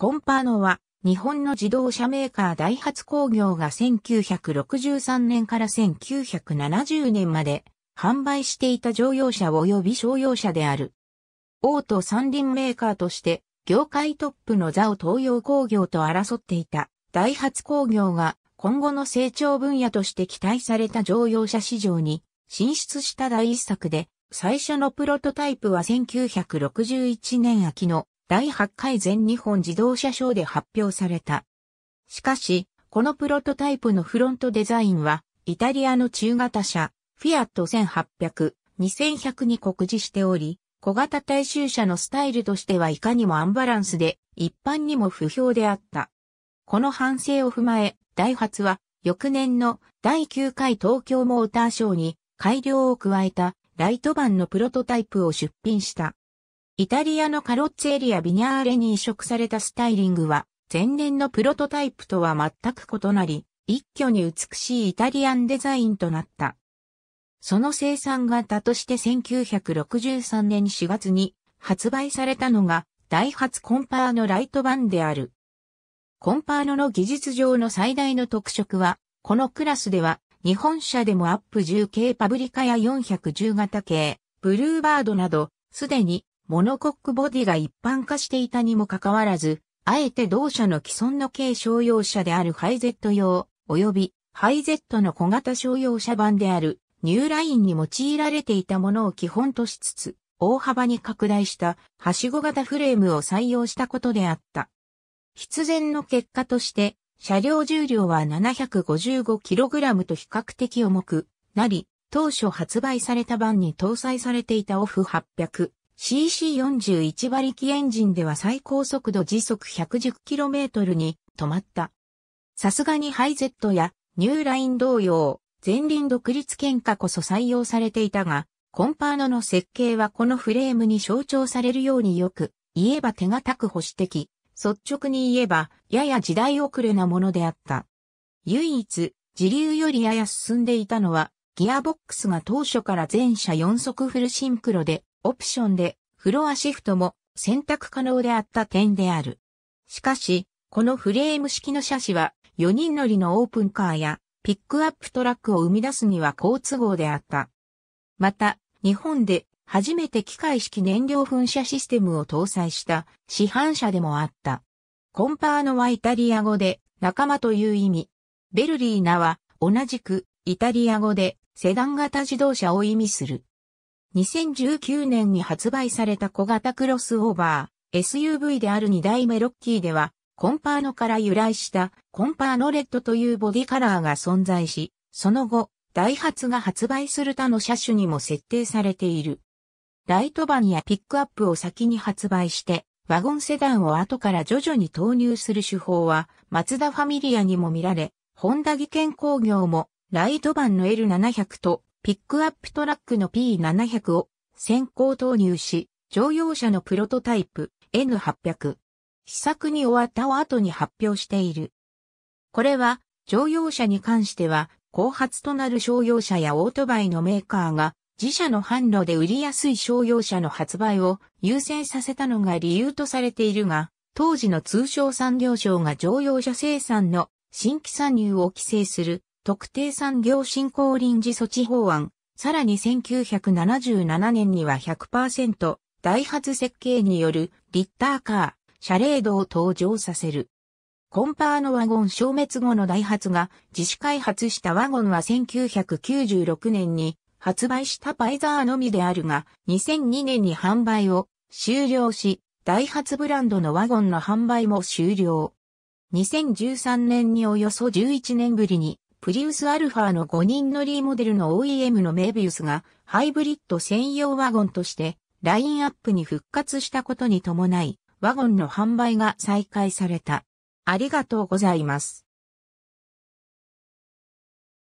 コンパーノは、日本の自動車メーカーダイハツ工業が1963年から1970年まで販売していた乗用車及び商用車である。大都三輪メーカーとして業界トップの座を東洋工業と争っていたダイハツ工業が今後の成長分野として期待された乗用車市場に進出した第一作で最初のプロトタイプは1961年秋の第8回全日本自動車ショーで発表された。しかし、このプロトタイプのフロントデザインは、イタリアの中型車、フィアット1800、2100に酷似しており、小型大衆車のスタイルとしてはいかにもアンバランスで、一般にも不評であった。この反省を踏まえ、ダイハツは、翌年の第9回東京モーターショーに改良を加えたライト版のプロトタイプを出品した。イタリアのカロッツェリアビニャーレに移植されたスタイリングは、前年のプロトタイプとは全く異なり、一挙に美しいイタリアンデザインとなった。その生産型として1963年4月に発売されたのが、ダイハツコンパーのライト版である。コンパーノの技術上の最大の特色は、このクラスでは、日本車でもアップ10系パブリカや410型系、ブルーバードなど、すでにモノコックボディが一般化していたにもかかわらず、あえて同社の既存の軽商用車であるハイゼット用、及びハイゼットの小型商用車版であるニューラインに用いられていたものを基本としつつ、大幅に拡大したはしご型フレームを採用したことであった。必然の結果として、車両重量は 755kg と比較的重くなり、当初発売された版に搭載されていたオフ800、CC41 馬力エンジンでは最高速度時速 110km に止まった。さすがにハイゼットやニューライン同様、前輪独立喧嘩こそ採用されていたが、コンパーノの設計はこのフレームに象徴されるようによく、言えば手堅く保守的、率直に言えば、やや時代遅れなものであった。唯一、自流よりやや進んでいたのは、ギアボックスが当初から全車4速フルシンクロで、オプションでフロアシフトも選択可能であった点である。しかし、このフレーム式の車種は4人乗りのオープンカーやピックアップトラックを生み出すには好都合であった。また、日本で初めて機械式燃料噴射システムを搭載した市販車でもあった。コンパーノはイタリア語で仲間という意味。ベルリーナは同じくイタリア語でセダン型自動車を意味する。2019年に発売された小型クロスオーバー SUV である2代目ロッキーではコンパーノから由来したコンパーノレッドというボディカラーが存在し、その後、ダイハツが発売する他の車種にも設定されている。ライトバンやピックアップを先に発売して、ワゴンセダンを後から徐々に投入する手法は、マツダファミリアにも見られ、ホンダ技研工業も、ライトバンの L700 とピックアップトラックの P700 を先行投入し、乗用車のプロトタイプ N800。試作に終わった後に発表している。これは乗用車に関しては後発となる商用車やオートバイのメーカーが自社の販路で売りやすい商用車の発売を優先させたのが理由とされているが、当時の通商産業省が乗用車生産の新規参入を規制する特定産業振興臨時措置法案、さらに1977年には100%、ダイハツ設計によるリッターカー、車レードを登場させる。コンパーのワゴン消滅後のダイハツが自主開発したワゴンは1996年に発売したバイザーのみであるが、2002年に販売を終了し、ダイハツブランドのワゴンの販売も終了。2013年におよそ11年ぶりにプリウスアルファの5人乗りモデルの OEM のメービウスがハイブリッド専用ワゴンとしてラインアップに復活したことに伴い、ワゴンの販売が再開された。ありがとうございます。